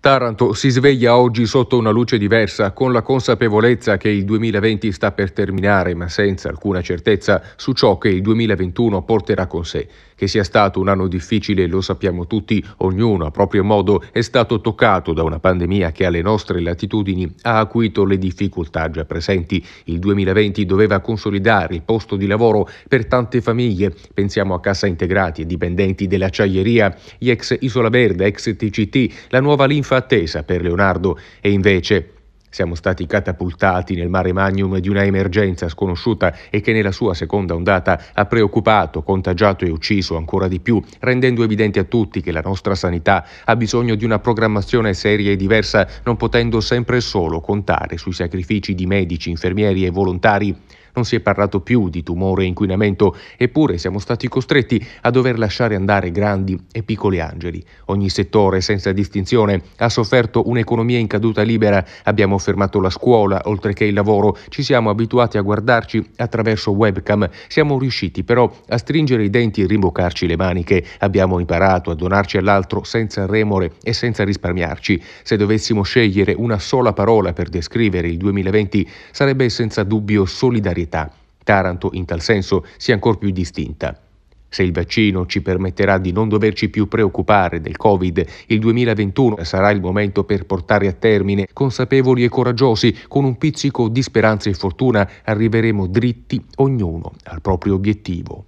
Taranto si sveglia oggi sotto una luce diversa, con la consapevolezza che il 2020 sta per terminare, ma senza alcuna certezza su ciò che il 2021 porterà con sé. Che sia stato un anno difficile, lo sappiamo tutti, ognuno a proprio modo è stato toccato da una pandemia che alle nostre latitudini ha acuito le difficoltà già presenti. Il 2020 doveva consolidare il posto di lavoro per tante famiglie, pensiamo a cassa integrati e dipendenti dell'acciaieria, gli ex Isola Verde, ex TCT, la nuova linfa buffa attesa per Leonardo e invece siamo stati catapultati nel mare magnum di una emergenza sconosciuta e che nella sua seconda ondata ha preoccupato, contagiato e ucciso ancora di più, rendendo evidente a tutti che la nostra sanità ha bisogno di una programmazione seria e diversa, non potendo sempre solo contare sui sacrifici di medici, infermieri e volontari non si è parlato più di tumore e inquinamento, eppure siamo stati costretti a dover lasciare andare grandi e piccoli angeli. Ogni settore, senza distinzione, ha sofferto un'economia in caduta libera. Abbiamo fermato la scuola, oltre che il lavoro. Ci siamo abituati a guardarci attraverso webcam. Siamo riusciti però a stringere i denti e rimboccarci le maniche. Abbiamo imparato a donarci all'altro senza remore e senza risparmiarci. Se dovessimo scegliere una sola parola per descrivere il 2020, sarebbe senza dubbio solidarietà solidarietà. Taranto, in tal senso, sia ancora più distinta. Se il vaccino ci permetterà di non doverci più preoccupare del Covid, il 2021 sarà il momento per portare a termine, consapevoli e coraggiosi, con un pizzico di speranza e fortuna, arriveremo dritti ognuno al proprio obiettivo.